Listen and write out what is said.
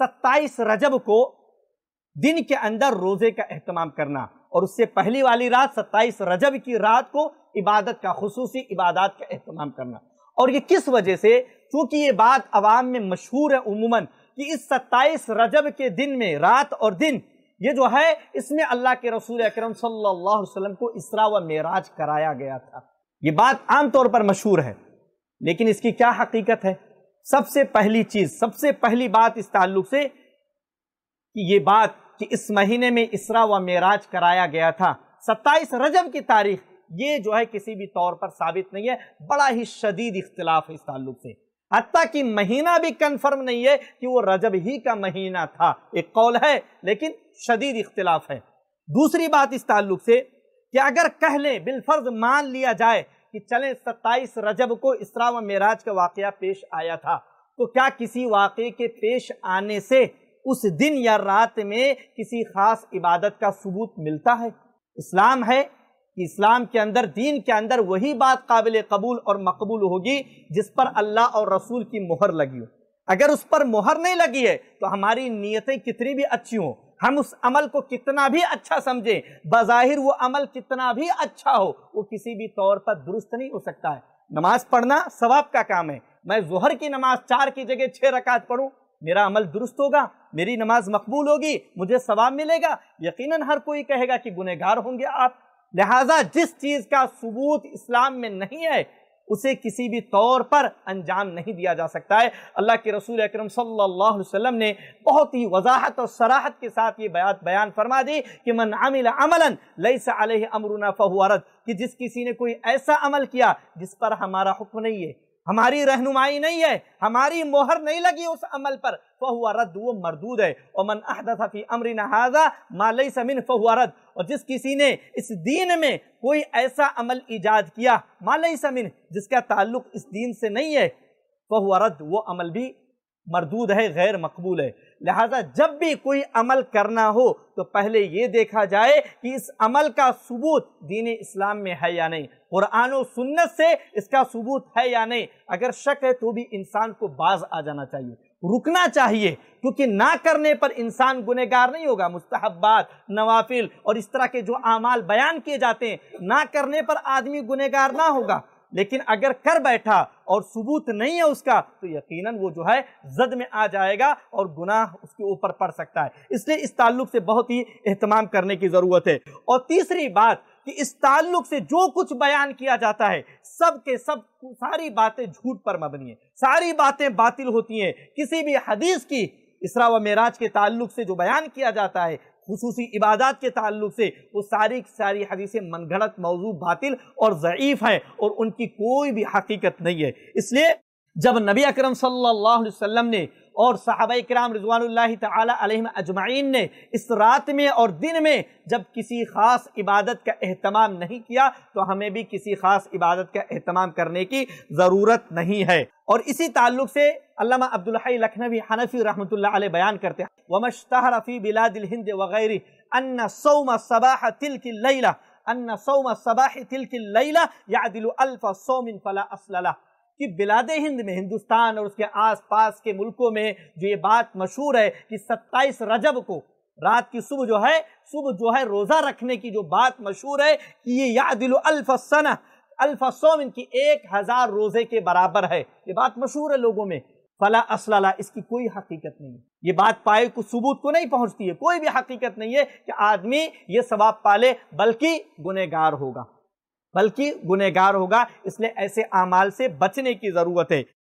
सत्ताईस रजब को दिन के अंदर रोजे का अहतमाम करना और उससे पहली वाली रात सत्ताईस रजब की रात को इबादत का खसूसी इबादत का अहतमाम करना और ये किस वजह से चूंकि ये बात अवाम में मशहूर है उमूमन कि इस सत्ताईस रजब के दिन में रात और दिन ये जो है इसमें अल्लाह के रसूल अक्रम सल्लाम को इसरा व मराज कराया गया था ये बात आमतौर पर मशहूर है लेकिन इसकी क्या हकीकत है सबसे पहली चीज सबसे पहली बात इस ताल्लुक से कि ये बात कि इस महीने में इसरा व मेराज कराया गया था सत्ताईस रजब की तारीख ये जो है किसी भी तौर पर साबित नहीं है बड़ा ही शदीद इख्तलाफ है इस ताल्लुक से हती कि महीना भी कंफर्म नहीं है कि वो रजब ही का महीना था एक कौल है लेकिन शदीद इख्तलाफ है दूसरी बात इस ताल्लुक से कि अगर कह लें बिलफर्ज मान लिया जाए कि चले 27 रजब को इसरा व मेराज का वाक़ पेश आया था तो क्या किसी वाक़े के पेश आने से उस दिन या रात में किसी खास इबादत का सबूत मिलता है इस्लाम है कि इस्लाम के अंदर दीन के अंदर वही बात काबिल कबूल और मकबूल होगी जिस पर अल्लाह और रसूल की मोहर लगी हो अगर उस पर मोहर नहीं लगी है तो हमारी नीयतें कितनी भी अच्छी हों हम उस अमल को कितना भी अच्छा समझें बज़ाहिर वो अमल कितना भी अच्छा हो वो किसी भी तौर पर दुरुस्त नहीं हो सकता है नमाज पढ़ना सवाब का काम है मैं जोहर की नमाज चार की जगह छः रकात पढ़ूँ मेरा अमल दुरुस्त होगा मेरी नमाज मकबूल होगी मुझे सवाब मिलेगा यकीनन हर कोई कहेगा कि गुनहगार होंगे आप लिहाजा जिस चीज़ का सबूत इस्लाम में नहीं है उसे किसी भी तौर पर अंजाम नहीं दिया जा सकता है अल्लाह के रसूल अकरम सल्लल्लाहु अलैहि वसल्लम ने बहुत ही वजाहत और सराहत के साथ ये बयात बयान फरमा दी कि मन अमिल अमलन लई सा अमरुना फहुआरत कि जिस किसी ने कोई ऐसा अमल किया जिस पर हमारा हुक्म नहीं है हमारी रहनुमाई नहीं है हमारी मोहर नहीं लगी उस अमल पर फहुआ रद्द वो मरदूद है और मन अहदी अमर नहाजा मालई समिन फहुआ रद्द और जिस किसी ने इस दीन में कोई ऐसा अमल ईजाद किया मालई समिन जिसका ताल्लुक इस दीन से नहीं है फहुआ रद्द वो अमल भी मरदूद है गैर मकबूल है लिहाजा जब भी कोई अमल करना हो तो पहले ये देखा जाए कि इस अमल का सबूत दीन इस्लाम में है या नहीं कुरान सुन्नत से इसका सबूत है या नहीं अगर शक है तो भी इंसान को बाज आ जाना चाहिए रुकना चाहिए क्योंकि ना करने पर इंसान गुनहगार नहीं होगा मुस्तहबात नवाफिल और इस तरह के जो अमाल बयान किए जाते हैं ना करने पर आदमी गुनहगार ना होगा लेकिन अगर कर बैठा और सबूत नहीं है उसका तो यकीनन वो जो है जद में आ जाएगा और गुनाह उसके ऊपर पड़ सकता है इसलिए इस ताल्लुक से बहुत ही एहतमाम करने की ज़रूरत है और तीसरी बात कि इस ताल्लुक से जो कुछ बयान किया जाता है सब के सब सारी बातें झूठ पर मबनी है सारी बातें बातिल होती हैं किसी भी हदीस की इसरा व मेराज के ताल्लुक से जो बयान किया जाता है खसूसी इबादत के ताल्लुक से वो सारी की सारी हदीसें मनगढ़त मौजू बातिल और ज़यीफ़ हैं और उनकी कोई भी हकीकत नहीं है इसलिए जब नबी अकरम सल्लल्लाहु अलैहि वसल्लम ने और साहब कराम रिजवान अजमाइन ने इस रात में और दिन में जब किसी ख़ास इबादत का अहतमाम नहीं किया तो हमें भी किसी ख़ास इबादत का अहतमाम करने की ज़रूरत नहीं है और इसी ताल्लुक से अल्लामा अब्दुल्ही लखनवी हनफी रहमत अलैह बयान करते हैं وما اشتهر في بلاد الهند وغيره أن صوم الصباح تلك الليلة أن صوم الصباح تلك الليلة يعدل ألف صوم فلا أصل له कि बिलाद हिंद में हिंदुस्तान کے उसके आसपास के मुल्कों में जो ये बात मशहूर है कि 27 रजब को रात की सुबह जो है सुबह जो है रोज़ा रखने की जो बात मशहूर है कि ये यादिल अल्फसन अल्फसोम کی ایک ہزار روزے کے برابر ہے یہ بات مشہور ہے لوگوں میں फला असला इसकी कोई हकीकत नहीं है ये बात पाए को सबूत को नहीं पहुंचती है कोई भी हकीकत नहीं है कि आदमी ये सवाब पाले बल्कि गुनेगार होगा बल्कि गुनेगार होगा इसलिए ऐसे अमाल से बचने की ज़रूरत है